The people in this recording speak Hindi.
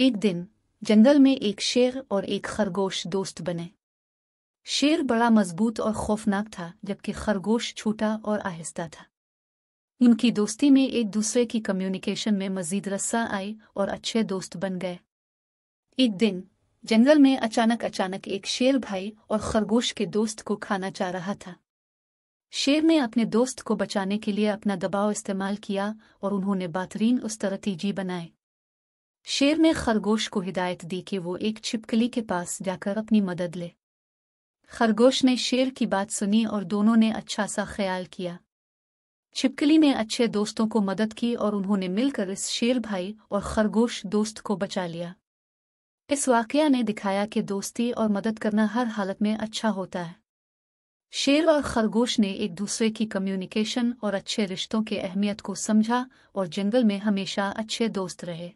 एक दिन जंगल में एक शेर और एक खरगोश दोस्त बने शेर बड़ा मजबूत और खौफनाक था जबकि खरगोश छोटा और आहिस्ता था उनकी दोस्ती में एक दूसरे की कम्युनिकेशन में मजीद रस्सा आए और अच्छे दोस्त बन गए एक दिन जंगल में अचानक अचानक एक शेर भाई और खरगोश के दोस्त को खाना चाह रहा था शेर ने अपने दोस्त को बचाने के लिए अपना दबाव इस्तेमाल किया और उन्होंने बेहतरीन उस तरतीजी बनाए शेर ने खरगोश को हिदायत दी कि वो एक छिपकली के पास जाकर अपनी मदद ले खरगोश ने शेर की बात सुनी और दोनों ने अच्छा सा ख्याल किया छिपकली ने अच्छे दोस्तों को मदद की और उन्होंने मिलकर इस शेर भाई और खरगोश दोस्त को बचा लिया इस वाकया ने दिखाया कि दोस्ती और मदद करना हर हालत में अच्छा होता है शेर और खरगोश ने एक दूसरे की कम्युनिकेशन और अच्छे रिश्तों के अहमियत को समझा और जंगल में हमेशा अच्छे दोस्त रहे